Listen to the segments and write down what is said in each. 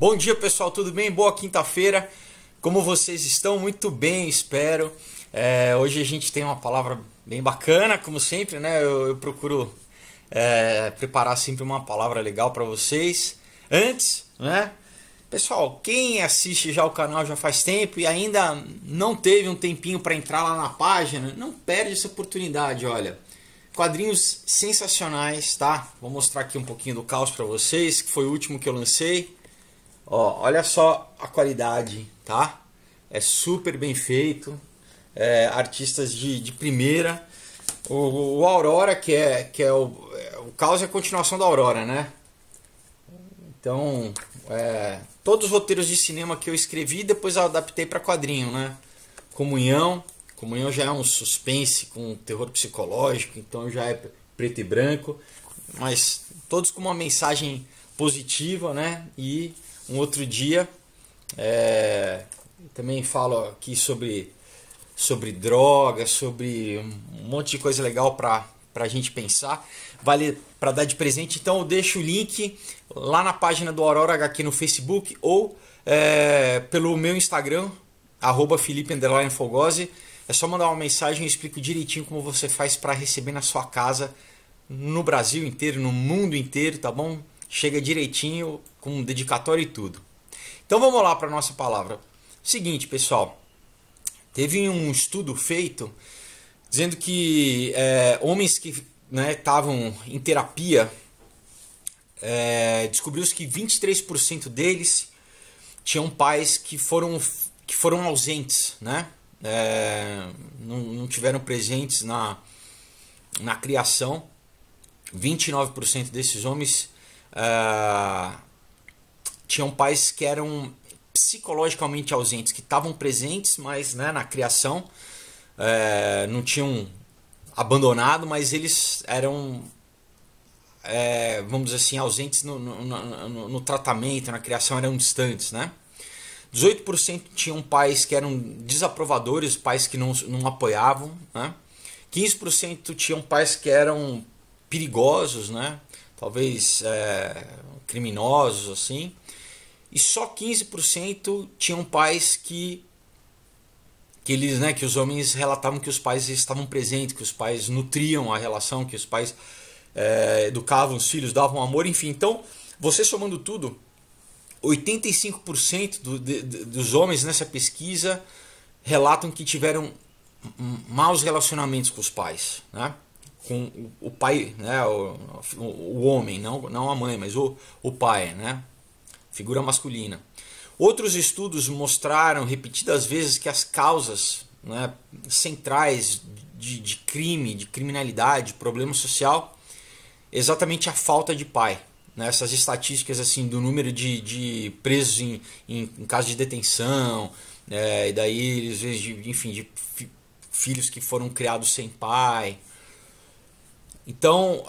Bom dia pessoal, tudo bem? Boa quinta-feira. Como vocês estão? Muito bem, espero. É, hoje a gente tem uma palavra bem bacana, como sempre, né? Eu, eu procuro é, preparar sempre uma palavra legal para vocês. Antes, né? Pessoal, quem assiste já o canal já faz tempo e ainda não teve um tempinho para entrar lá na página, não perde essa oportunidade, olha. Quadrinhos sensacionais, tá? Vou mostrar aqui um pouquinho do caos para vocês, que foi o último que eu lancei. Ó, olha só a qualidade, tá? É super bem feito. É, artistas de, de primeira. O, o, Aurora, que é, que é o, é, o caos é a continuação da Aurora, né? Então, é, todos os roteiros de cinema que eu escrevi, depois eu adaptei para quadrinho, né? Comunhão, Comunhão já é um suspense com terror psicológico, então já é preto e branco, mas todos com uma mensagem positiva, né? E um outro dia. É, também falo aqui sobre, sobre drogas, sobre um monte de coisa legal para a gente pensar. Vale para dar de presente, então eu deixo o link lá na página do Aurora HQ no Facebook ou é, pelo meu Instagram, arroba Felipe Fogose. É só mandar uma mensagem e explico direitinho como você faz para receber na sua casa, no Brasil inteiro, no mundo inteiro, tá bom? chega direitinho, com dedicatório e tudo. Então vamos lá para a nossa palavra. Seguinte, pessoal, teve um estudo feito dizendo que é, homens que estavam né, em terapia é, descobriu-se que 23% deles tinham pais que foram, que foram ausentes, né? É, não, não tiveram presentes na, na criação. 29% desses homens uh, tinham pais que eram psicologicamente ausentes, que estavam presentes, mas né, na criação uh, não tinham abandonado, mas eles eram eh, vamos dizer assim, ausentes no, no, no, no, tratamento, na criação, eram distantes, né? 18% tinham pais que eram desaprovadores, pais que não, não apoiavam, né? 15% tinham pais que eram perigosos, né? talvez é, criminosos assim, e só 15% tinham pais que que eles, né, que os homens relatavam que os pais estavam presentes, que os pais nutriam a relação, que os pais é, educavam os filhos, davam amor, enfim. Então, você somando tudo, 85% do, de, dos homens nessa pesquisa relatam que tiveram maus relacionamentos com os pais, né? com o pai, né, o, o homem, não, não a mãe, mas o, o pai, né, figura masculina. Outros estudos mostraram repetidas vezes que as causas né, centrais de, de crime, de criminalidade, problema social, exatamente a falta de pai. Né, essas estatísticas assim do número de, de presos em, em, em de detenção, é, e daí, às vezes, de, enfim, de fi, filhos que foram criados sem pai. Então,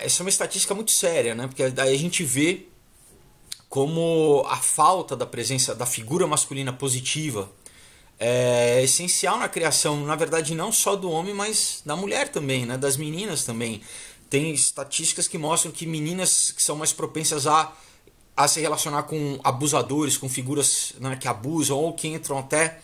essa é uma estatística muito séria, né? Porque daí a gente vê como a falta da presença da figura masculina positiva é essencial na criação, na verdade, não só do homem, mas da mulher também, né? das meninas também. Tem estatísticas que mostram que meninas que são mais propensas a, a se relacionar com abusadores, com figuras né, que abusam ou que entram até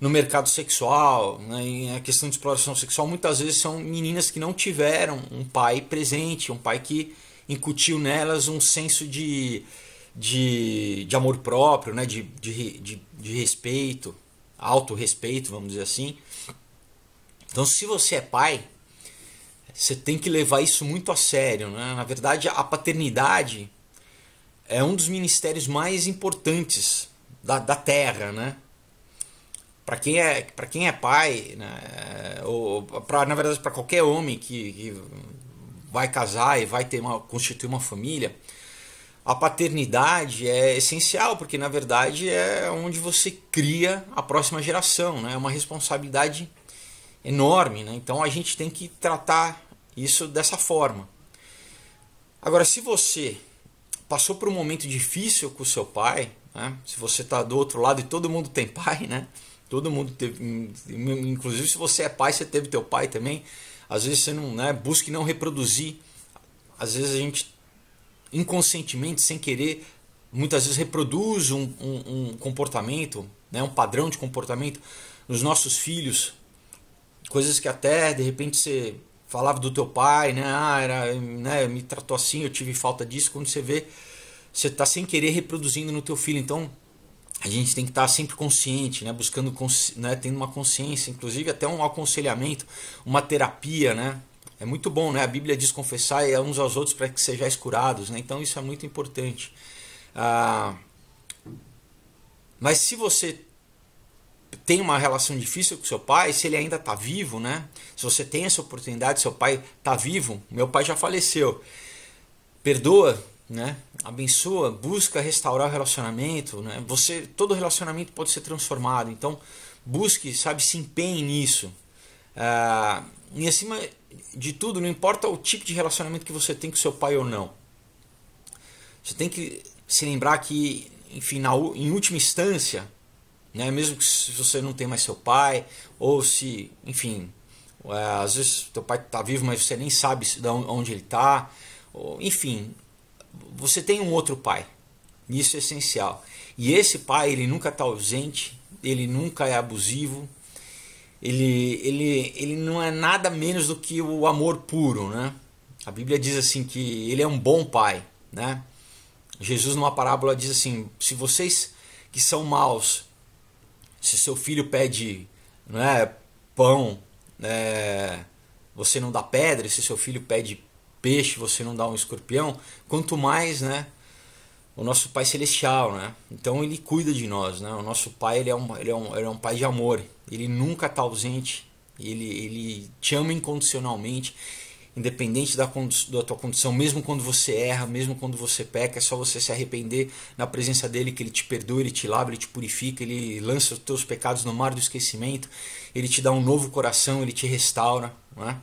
no mercado sexual, né, em a questão de exploração sexual, muitas vezes são meninas que não tiveram um pai presente, um pai que incutiu nelas um senso de, de, de amor próprio, né, de, de, de, de respeito, autorrespeito, vamos dizer assim. Então, se você é pai, você tem que levar isso muito a sério. Né? Na verdade, a paternidade é um dos ministérios mais importantes da, da Terra, né? para quem é para quem é pai né, ou para na verdade para qualquer homem que, que, vai casar e vai ter uma constituir uma família a paternidade é essencial porque na verdade é onde você cria a próxima geração né é uma responsabilidade enorme né então a gente tem que tratar isso dessa forma agora se você passou por um momento difícil com o seu pai né, se você está do outro lado e todo mundo tem pai né Todo mundo teve, inclusive se você é pai, você teve teu pai também. Às vezes você não, né, busque não reproduzir. Às vezes a gente inconscientemente, sem querer, muitas vezes reproduz um, um, um comportamento, né, um padrão de comportamento nos nossos filhos. Coisas que até de repente você falava do teu pai, né? Ah, era, né? Me tratou assim, eu tive falta disso. Quando você vê, você está sem querer reproduzindo no teu filho. Então, a gente tem que estar sempre consciente, né? buscando, né? tendo uma consciência, inclusive até um aconselhamento, uma terapia, né? É muito bom, né? A Bíblia diz confessar é uns aos outros para que sejais curados, né? Então isso é muito importante. Ah, mas se você tem uma relação difícil com seu pai, se ele ainda está vivo, né? Se você tem essa oportunidade, seu pai está vivo, meu pai já faleceu, perdoa, né? Abençoa, busca restaurar o relacionamento, né? Você, todo relacionamento pode ser transformado. Então, busque, sabe, se empenhe nisso. Ah, e acima de tudo, não importa o tipo de relacionamento que você tem com seu pai ou não. Você tem que se lembrar que, enfim, na, em última instância, né? Mesmo que se você não tem mais seu pai ou se, enfim, eh, às vezes teu pai está vivo, mas você nem sabe onde ele está. Enfim, você tem um outro pai. Isso é essencial. E esse pai, ele nunca está ausente, ele nunca é abusivo, ele, ele, ele não é nada menos do que o amor puro, né? A Bíblia diz assim que ele é um bom pai, né? Jesus numa parábola diz assim: se vocês que são maus, se seu filho pede né, pão, é, você não dá pedra. Se seu filho pede peixe, você não dá um escorpião, quanto mais, né? O nosso Pai Celestial, né? Então ele cuida de nós, né? O nosso Pai ele é um, ele é um, ele é um Pai de amor. Ele nunca está ausente. Ele, ele te ama incondicionalmente independente da, da, tua condição, mesmo quando você erra, mesmo quando você peca, é só você se arrepender na presença dele que ele te perdoa, ele te lava, ele te purifica, ele lança os teus pecados no mar do esquecimento, ele te dá um novo coração, ele te restaura, né?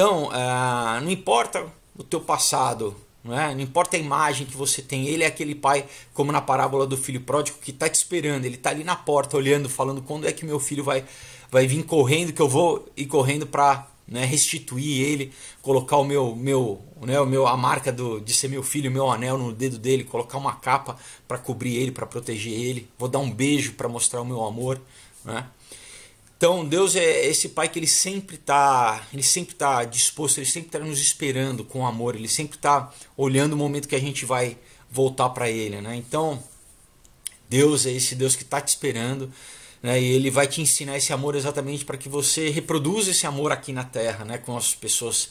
Então, ah, não importa o teu passado, não, é? não importa a imagem que você tem, ele é aquele pai, como na parábola do filho pródigo, que está te esperando, ele está ali na porta olhando, falando quando é que meu filho vai, vai vir correndo, que eu vou ir correndo para né, restituir ele, colocar o meu, meu, né, o meu, a marca do, de ser meu filho, meu anel no dedo dele, colocar uma capa para cobrir ele, para proteger ele, vou dar um beijo para mostrar o meu amor. Né? Então Deus é esse pai que ele sempre está, ele sempre está disposto, ele sempre está nos esperando com amor, ele sempre está olhando o momento que a gente vai voltar para ele, né? Então Deus é esse Deus que está te esperando, né? E ele vai te ensinar esse amor exatamente para que você reproduza esse amor aqui na Terra, né? Com as pessoas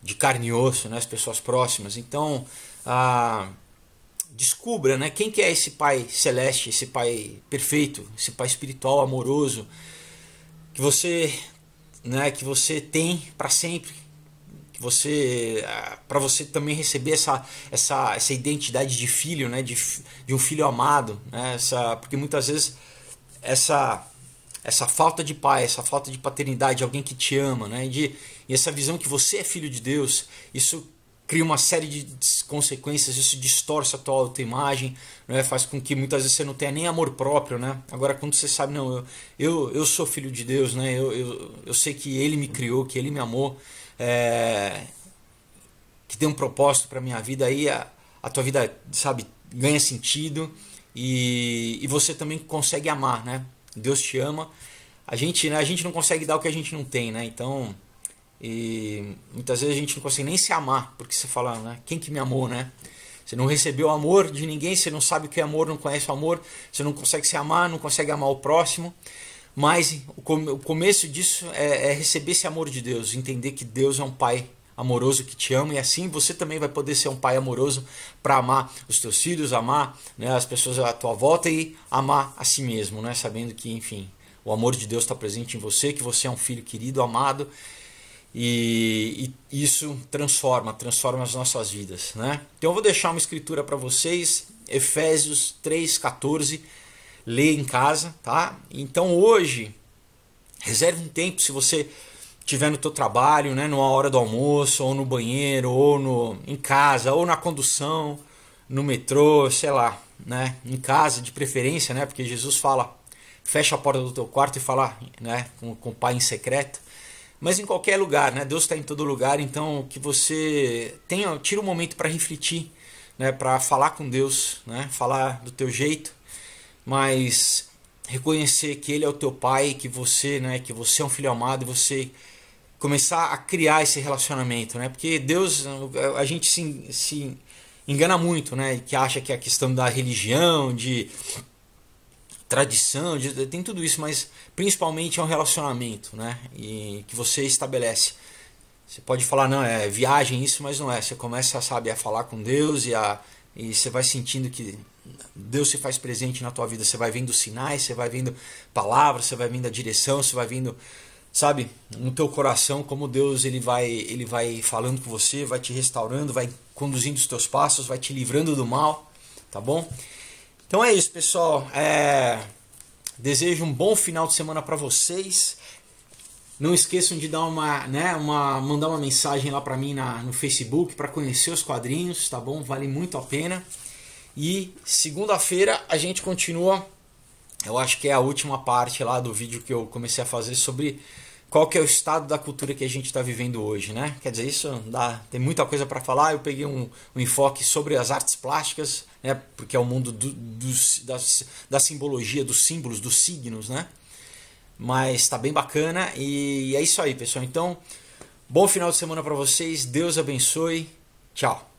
de carne e osso, né? As pessoas próximas. Então ah, descubra, né? Quem que é esse Pai celeste, esse Pai perfeito, esse Pai espiritual amoroso que você, né, que você tem para sempre, que você, ah, para você também receber essa, essa, essa identidade de filho, né, de, de um filho amado, né, essa, porque muitas vezes essa essa falta de pai, essa falta de paternidade, alguém que te ama, né? de, e essa visão que você é filho de Deus, isso cria uma série de consequências, isso distorce a tua autoimagem, né? faz com que muitas vezes você não tenha nem amor próprio, né? Agora quando você sabe, não, eu, eu, eu sou filho de Deus, né? Eu, eu, eu sei que Ele me criou, que Ele me amou, é, que tem um propósito para minha vida, aí a, a tua vida, sabe, ganha sentido e, e você também consegue amar, né? Deus te ama. A gente, né, a gente não consegue dar o que a gente não tem, né? Então, e muitas vezes a gente não consegue nem se amar, porque você fala, né? Quem que me amou, né? Você não recebeu amor de ninguém, você não sabe o que é amor, não conhece o amor, você não consegue se amar, não consegue amar o próximo. Mas o começo disso é, é receber esse amor de Deus, entender que Deus é um Pai amoroso que te ama e assim você também vai poder ser um pai amoroso para amar os teus filhos, amar né, as pessoas à tua volta e amar a si mesmo, né, sabendo que, enfim, o amor de Deus está presente em você, que você é um filho querido, amado e, e, isso transforma, transforma as nossas vidas, né? Então eu vou deixar uma escritura para vocês, Efésios 3:14, lê em casa, tá? Então hoje reserve um tempo se você tiver no teu trabalho, né, numa hora do almoço, ou no banheiro, ou no em casa, ou na condução, no metrô, sei lá, né? Em casa de preferência, né? Porque Jesus fala: "Fecha a porta do teu quarto e fala, né, com, com o Pai em secreto" mas em qualquer lugar, né? Deus está em todo lugar, então que você tenha, tira um momento para refletir, né? Para falar com Deus, né? Falar do teu jeito, mas reconhecer que Ele é o teu Pai, que você, né? Que você é um filho amado e você começar a criar esse relacionamento, né? Porque Deus, a gente se, se engana muito, né? Que acha que é a questão da religião, de tradição, de, tem tudo isso, mas principalmente é um relacionamento, né? E que você estabelece. Você pode falar, não, é viagem isso, mas não é. Você começa, sabe, a falar com Deus e, a, e você vai sentindo que Deus se faz presente na tua vida. Você vai vendo sinais, você vai vendo palavras, você vai vendo a direção, você vai vendo, sabe, no teu coração como Deus ele vai, ele vai falando com você, vai te restaurando, vai conduzindo os teus passos, vai te livrando do mal, tá bom? Então é isso, pessoal. É... Desejo um bom final de semana para vocês. Não esqueçam de dar uma, né, uma mandar uma mensagem lá para mim na, no Facebook para conhecer os quadrinhos, tá bom? Vale muito a pena. E segunda-feira a gente continua. Eu acho que é a última parte lá do vídeo que eu comecei a fazer sobre qual que é o estado da cultura que a gente está vivendo hoje, né? Quer dizer, isso dá, tem muita coisa para falar. Eu peguei um, um, enfoque sobre as artes plásticas, né? Porque é o mundo do, do, da, da, simbologia, dos símbolos, dos signos, né? Mas está bem bacana e é isso aí, pessoal. Então, bom final de semana para vocês. Deus abençoe. Tchau.